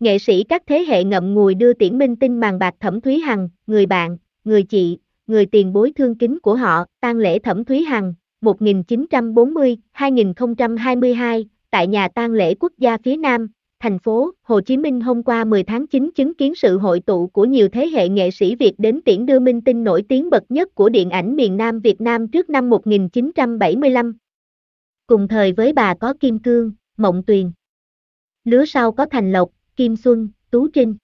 Nghệ sĩ các thế hệ ngậm ngùi đưa tiễn minh tinh màn bạc Thẩm Thúy Hằng, người bạn, người chị, người tiền bối thương kính của họ, tang lễ Thẩm Thúy Hằng, 1940-2022, tại nhà tang lễ quốc gia phía Nam, thành phố Hồ Chí Minh hôm qua 10 tháng 9 chứng kiến sự hội tụ của nhiều thế hệ nghệ sĩ Việt đến tiễn đưa minh tinh nổi tiếng bậc nhất của điện ảnh miền Nam Việt Nam trước năm 1975. Cùng thời với bà có Kim Cương, Mộng Tuyền. Lứa sau có Thành Lộc, Kim Xuân, Tú Trinh.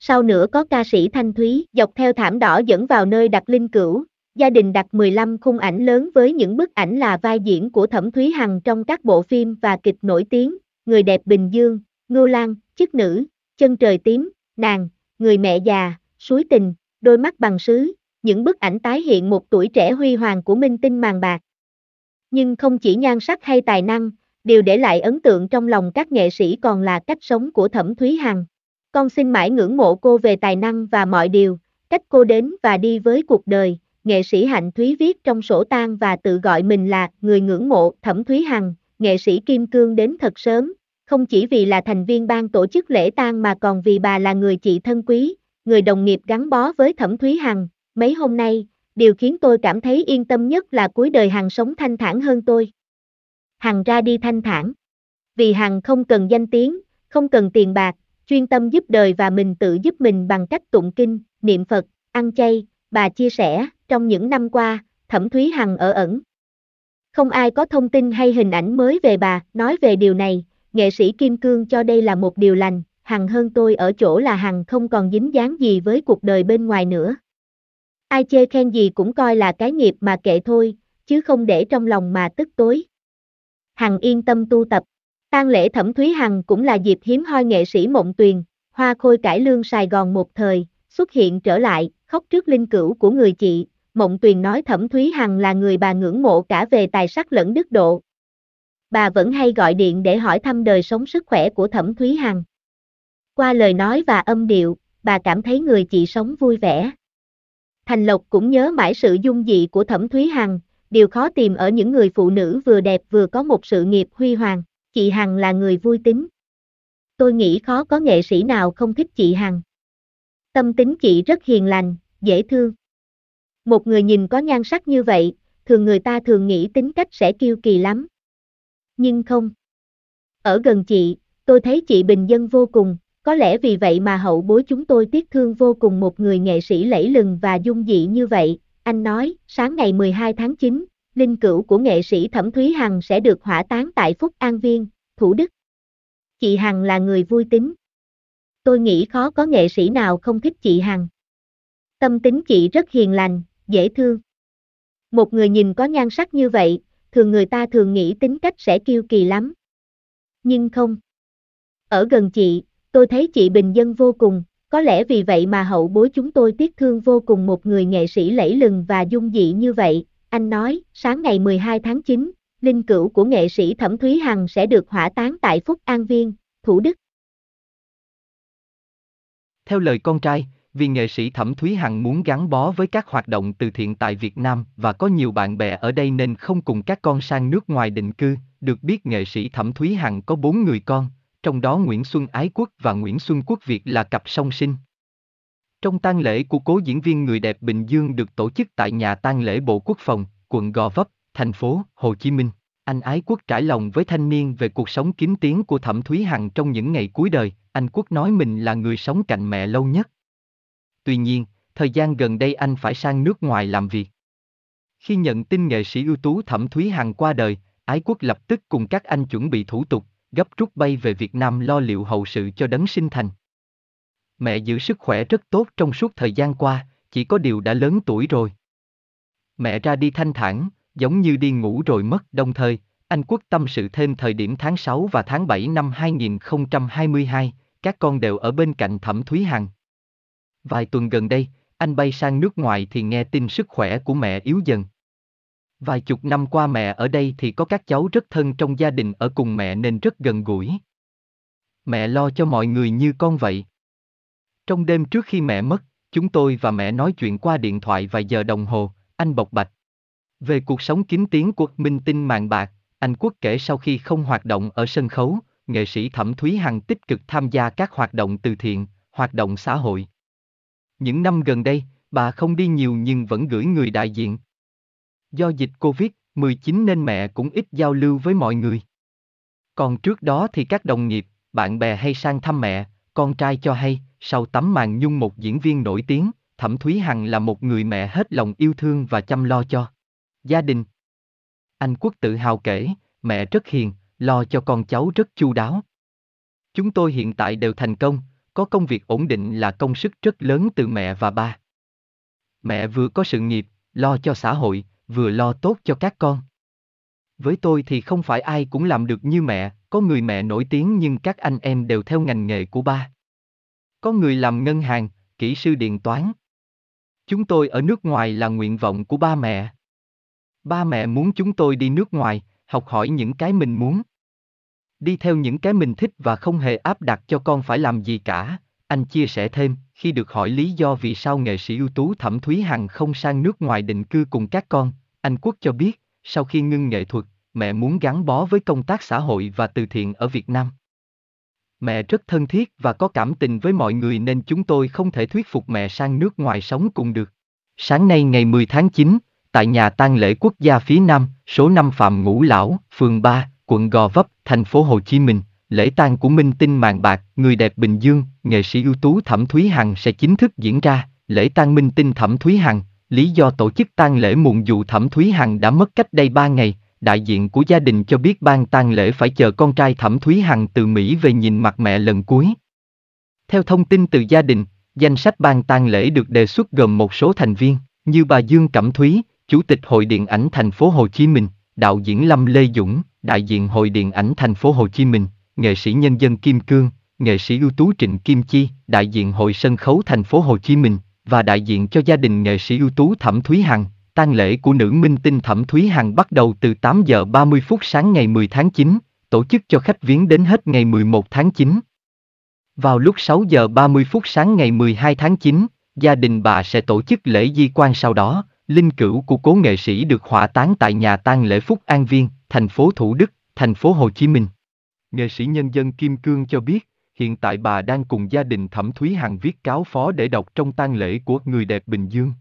Sau nữa có ca sĩ Thanh Thúy dọc theo thảm đỏ dẫn vào nơi đặt linh cửu, gia đình đặt 15 khung ảnh lớn với những bức ảnh là vai diễn của Thẩm Thúy Hằng trong các bộ phim và kịch nổi tiếng, Người đẹp Bình Dương, Ngưu Lan, Chức Nữ, Chân trời tím, Nàng, Người mẹ già, Suối tình, Đôi mắt bằng sứ, những bức ảnh tái hiện một tuổi trẻ huy hoàng của minh tinh màng bạc. Nhưng không chỉ nhan sắc hay tài năng, Điều để lại ấn tượng trong lòng các nghệ sĩ còn là cách sống của Thẩm Thúy Hằng. Con xin mãi ngưỡng mộ cô về tài năng và mọi điều, cách cô đến và đi với cuộc đời, nghệ sĩ Hạnh Thúy viết trong sổ tang và tự gọi mình là người ngưỡng mộ Thẩm Thúy Hằng, nghệ sĩ Kim Cương đến thật sớm, không chỉ vì là thành viên ban tổ chức lễ tang mà còn vì bà là người chị thân quý, người đồng nghiệp gắn bó với Thẩm Thúy Hằng, mấy hôm nay, điều khiến tôi cảm thấy yên tâm nhất là cuối đời Hằng sống thanh thản hơn tôi. Hằng ra đi thanh thản. Vì Hằng không cần danh tiếng, không cần tiền bạc, chuyên tâm giúp đời và mình tự giúp mình bằng cách tụng kinh, niệm Phật, ăn chay, bà chia sẻ, trong những năm qua, Thẩm Thúy Hằng ở ẩn. Không ai có thông tin hay hình ảnh mới về bà, nói về điều này, nghệ sĩ Kim Cương cho đây là một điều lành, Hằng hơn tôi ở chỗ là Hằng không còn dính dáng gì với cuộc đời bên ngoài nữa. Ai chê khen gì cũng coi là cái nghiệp mà kệ thôi, chứ không để trong lòng mà tức tối. Hằng yên tâm tu tập. Tang lễ Thẩm Thúy Hằng cũng là dịp hiếm hoi nghệ sĩ mộng tuyền, hoa khôi cải lương Sài Gòn một thời, xuất hiện trở lại, khóc trước linh cữu của người chị, mộng tuyền nói Thẩm Thúy Hằng là người bà ngưỡng mộ cả về tài sắc lẫn đức độ. Bà vẫn hay gọi điện để hỏi thăm đời sống sức khỏe của Thẩm Thúy Hằng. Qua lời nói và âm điệu, bà cảm thấy người chị sống vui vẻ. Thành Lộc cũng nhớ mãi sự dung dị của Thẩm Thúy Hằng, điều khó tìm ở những người phụ nữ vừa đẹp vừa có một sự nghiệp huy hoàng, chị Hằng là người vui tính. Tôi nghĩ khó có nghệ sĩ nào không thích chị Hằng. Tâm tính chị rất hiền lành, dễ thương. Một người nhìn có nhan sắc như vậy, thường người ta thường nghĩ tính cách sẽ kiêu kỳ lắm. Nhưng không. Ở gần chị, tôi thấy chị bình dân vô cùng, có lẽ vì vậy mà hậu bối chúng tôi tiếc thương vô cùng một người nghệ sĩ lẫy lừng và dung dị như vậy, anh nói, sáng ngày 12 tháng 9, linh cữu của nghệ sĩ Thẩm Thúy Hằng sẽ được hỏa táng tại Phúc An Viên, Thủ Đức. Chị Hằng là người vui tính. Tôi nghĩ khó có nghệ sĩ nào không thích chị Hằng. Tâm tính chị rất hiền lành, dễ thương. Một người nhìn có nhan sắc như vậy, thường người ta thường nghĩ tính cách sẽ kiêu kỳ lắm. Nhưng không. Ở gần chị, tôi thấy chị bình dân vô cùng, có lẽ vì vậy mà hậu bối chúng tôi tiếc thương vô cùng một người nghệ sĩ lẫy lừng và dung dị như vậy, anh nói, sáng ngày 12 tháng 9, linh cữu của nghệ sĩ Thẩm Thúy Hằng sẽ được hỏa táng tại Phúc An Viên, Thủ Đức. Theo lời con trai, vì nghệ sĩ Thẩm Thúy Hằng muốn gắn bó với các hoạt động từ thiện tại Việt Nam và có nhiều bạn bè ở đây nên không cùng các con sang nước ngoài định cư, được biết nghệ sĩ Thẩm Thúy Hằng có bốn người con, trong đó Nguyễn Xuân Ái Quốc và Nguyễn Xuân Quốc Việt là cặp song sinh. Trong tang lễ của cố diễn viên người đẹp Bình Dương được tổ chức tại nhà tang lễ Bộ Quốc phòng, quận Gò Vấp, thành phố Hồ Chí Minh, anh Ái Quốc trải lòng với thanh niên về cuộc sống kín tiếng của Thẩm Thúy Hằng trong những ngày cuối đời, anh Quốc nói mình là người sống cạnh mẹ lâu nhất. Tuy nhiên, thời gian gần đây anh phải sang nước ngoài làm việc. Khi nhận tin nghệ sĩ ưu tú Thẩm Thúy Hằng qua đời, Ái Quốc lập tức cùng các anh chuẩn bị thủ tục, gấp rút bay về Việt Nam lo liệu hậu sự cho đấng sinh thành. Mẹ giữ sức khỏe rất tốt trong suốt thời gian qua, chỉ có điều đã lớn tuổi rồi. Mẹ ra đi thanh thản, giống như đi ngủ rồi mất đồng thời, anh quốc tâm sự thêm thời điểm tháng 6 và tháng 7 năm 2022, các con đều ở bên cạnh Thẩm Thúy Hằng. Vài tuần gần đây, anh bay sang nước ngoài thì nghe tin sức khỏe của mẹ yếu dần, Vài chục năm qua mẹ ở đây thì có các cháu rất thân trong gia đình ở cùng mẹ nên rất gần gũi. Mẹ lo cho mọi người như con vậy. Trong đêm trước khi mẹ mất, chúng tôi và mẹ nói chuyện qua điện thoại vài giờ đồng hồ, anh bộc bạch. Về cuộc sống kín tiếng của minh tinh màn bạc, anh Quốc kể sau khi không hoạt động ở sân khấu, nghệ sĩ Thẩm Thúy Hằng tích cực tham gia các hoạt động từ thiện, hoạt động xã hội. Những năm gần đây, bà không đi nhiều nhưng vẫn gửi người đại diện, do dịch Covid-19 nên mẹ cũng ít giao lưu với mọi người. Còn trước đó thì các đồng nghiệp, bạn bè hay sang thăm mẹ, con trai cho hay, sau tấm màn nhung một diễn viên nổi tiếng, Thẩm Thúy Hằng là một người mẹ hết lòng yêu thương và chăm lo cho gia đình. Anh Quốc tự hào kể, mẹ rất hiền, lo cho con cháu rất chu đáo. Chúng tôi hiện tại đều thành công, có công việc ổn định là công sức rất lớn từ mẹ và ba. Mẹ vừa có sự nghiệp, lo cho xã hội, vừa lo tốt cho các con. Với tôi thì không phải ai cũng làm được như mẹ, có người mẹ nổi tiếng nhưng các anh em đều theo ngành nghề của ba. Có người làm ngân hàng, kỹ sư điện toán. Chúng tôi ở nước ngoài là nguyện vọng của ba mẹ. Ba mẹ muốn chúng tôi đi nước ngoài, học hỏi những cái mình muốn. Đi theo những cái mình thích và không hề áp đặt cho con phải làm gì cả, anh chia sẻ thêm, khi được hỏi lý do vì sao nghệ sĩ ưu tú Thẩm Thúy Hằng không sang nước ngoài định cư cùng các con, anh Quốc cho biết, sau khi ngưng nghệ thuật, mẹ muốn gắn bó với công tác xã hội và từ thiện ở Việt Nam. Mẹ rất thân thiết và có cảm tình với mọi người nên chúng tôi không thể thuyết phục mẹ sang nước ngoài sống cùng được. Sáng nay ngày 10 tháng 9, tại nhà tang lễ quốc gia phía Nam, số 5 Phạm Ngũ Lão, phường 3, quận Gò Vấp, thành phố Hồ Chí Minh, lễ tang của minh tinh màn bạc, người đẹp Bình Dương, nghệ sĩ ưu tú Thẩm Thúy Hằng sẽ chính thức diễn ra, lễ tang minh tinh Thẩm Thúy Hằng, lý do tổ chức tang lễ muộn dù Thẩm Thúy Hằng đã mất cách đây 3 ngày, đại diện của gia đình cho biết ban tang lễ phải chờ con trai Thẩm Thúy Hằng từ Mỹ về nhìn mặt mẹ lần cuối. Theo thông tin từ gia đình, danh sách ban tang lễ được đề xuất gồm một số thành viên, như bà Dương Cẩm Thúy, Chủ tịch Hội Điện ảnh Thành phố Hồ Chí Minh, đạo diễn Lâm Lê Dũng, đại diện Hội Điện ảnh Thành phố Hồ Chí Minh, nghệ sĩ nhân dân Kim Cương, nghệ sĩ ưu tú Trịnh Kim Chi, đại diện Hội Sân khấu Thành phố Hồ Chí Minh và đại diện cho gia đình nghệ sĩ ưu tú Thẩm Thúy Hằng. Tang lễ của nữ minh tinh Thẩm Thúy Hằng bắt đầu từ 8 giờ 30 phút sáng ngày 10 tháng 9, tổ chức cho khách viếng đến hết ngày 11 tháng 9. Vào lúc 6 giờ 30 phút sáng ngày 12 tháng 9, gia đình bà sẽ tổ chức lễ di quan sau đó, linh cữu của cố nghệ sĩ được hỏa táng tại nhà tang lễ Phúc An Viên, thành phố Thủ Đức, thành phố Hồ Chí Minh nghệ sĩ nhân dân Kim Cương cho biết, hiện tại bà đang cùng gia đình Thẩm Thúy Hằng viết cáo phó để đọc trong tang lễ của người đẹp Bình Dương.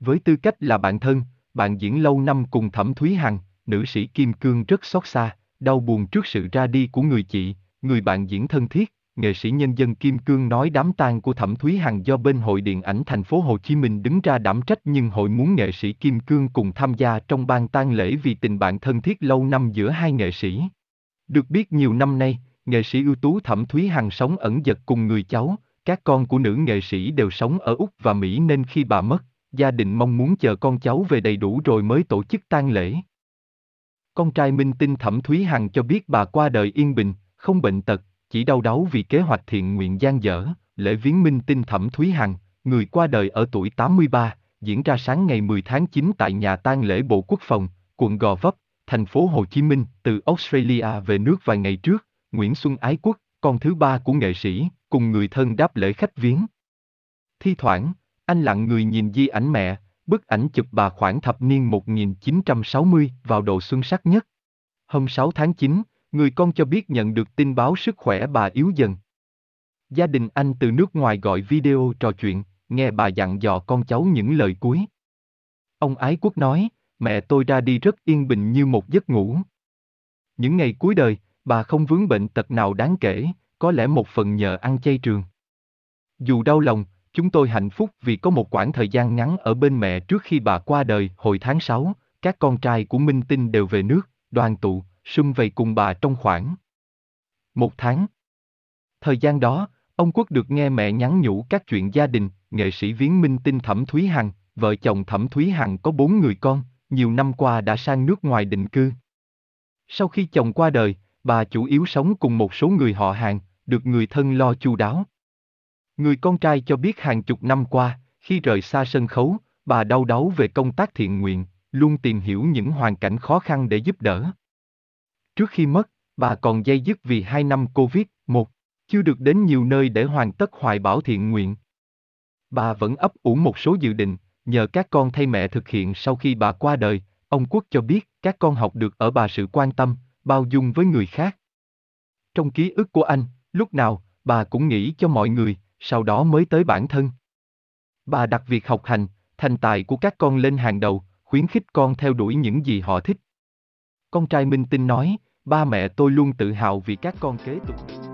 Với tư cách là bạn thân, bạn diễn lâu năm cùng Thẩm Thúy Hằng, nữ sĩ Kim Cương rất xót xa, đau buồn trước sự ra đi của người chị, người bạn diễn thân thiết, nghệ sĩ nhân dân Kim Cương nói đám tang của Thẩm Thúy Hằng do bên hội điện ảnh thành phố Hồ Chí Minh đứng ra đảm trách nhưng hội muốn nghệ sĩ Kim Cương cùng tham gia trong ban tang lễ vì tình bạn thân thiết lâu năm giữa hai nghệ sĩ. Được biết nhiều năm nay, nghệ sĩ ưu tú Thẩm Thúy Hằng sống ẩn giật cùng người cháu, các con của nữ nghệ sĩ đều sống ở Úc và Mỹ nên khi bà mất, gia đình mong muốn chờ con cháu về đầy đủ rồi mới tổ chức tang lễ. Con trai Minh Tinh Thẩm Thúy Hằng cho biết bà qua đời yên bình, không bệnh tật, chỉ đau đáu vì kế hoạch thiện nguyện gian dở, lễ viếng Minh Tinh Thẩm Thúy Hằng, người qua đời ở tuổi 83, diễn ra sáng ngày 10 tháng 9 tại nhà tang lễ Bộ Quốc phòng, quận Gò Vấp, thành phố Hồ Chí Minh, từ Australia về nước vài ngày trước, Nguyễn Xuân Ái Quốc, con thứ ba của nghệ sĩ, cùng người thân đáp lễ khách viếng. Thi thoảng, anh lặng người nhìn di ảnh mẹ, bức ảnh chụp bà khoảng thập niên 1960 vào độ xuân sắc nhất. Hôm 6 tháng 9, người con cho biết nhận được tin báo sức khỏe bà yếu dần. Gia đình anh từ nước ngoài gọi video trò chuyện, nghe bà dặn dò con cháu những lời cuối. Ông Ái Quốc nói, mẹ tôi ra đi rất yên bình như một giấc ngủ. Những ngày cuối đời, bà không vướng bệnh tật nào đáng kể, có lẽ một phần nhờ ăn chay trường. Dù đau lòng, chúng tôi hạnh phúc vì có một khoảng thời gian ngắn ở bên mẹ trước khi bà qua đời hồi tháng 6, các con trai của Minh Tinh đều về nước, đoàn tụ, sum vầy cùng bà trong khoảng một tháng. Thời gian đó, ông Quốc được nghe mẹ nhắn nhủ các chuyện gia đình, nghệ sĩ viếng Minh Tinh Thẩm Thúy Hằng, vợ chồng Thẩm Thúy Hằng có bốn người con, nhiều năm qua đã sang nước ngoài định cư. Sau khi chồng qua đời, bà chủ yếu sống cùng một số người họ hàng, được người thân lo chu đáo. Người con trai cho biết hàng chục năm qua, khi rời xa sân khấu, bà đau đáu về công tác thiện nguyện, luôn tìm hiểu những hoàn cảnh khó khăn để giúp đỡ. Trước khi mất, bà còn dây dứt vì hai năm covid một chưa được đến nhiều nơi để hoàn tất hoài bảo thiện nguyện. Bà vẫn ấp ủ một số dự định, nhờ các con thay mẹ thực hiện sau khi bà qua đời, ông Quốc cho biết các con học được ở bà sự quan tâm, bao dung với người khác. Trong ký ức của anh, lúc nào, bà cũng nghĩ cho mọi người, sau đó mới tới bản thân. Bà đặt việc học hành, thành tài của các con lên hàng đầu, khuyến khích con theo đuổi những gì họ thích. Con trai Minh Tinh nói, ba mẹ tôi luôn tự hào vì các con kế tục.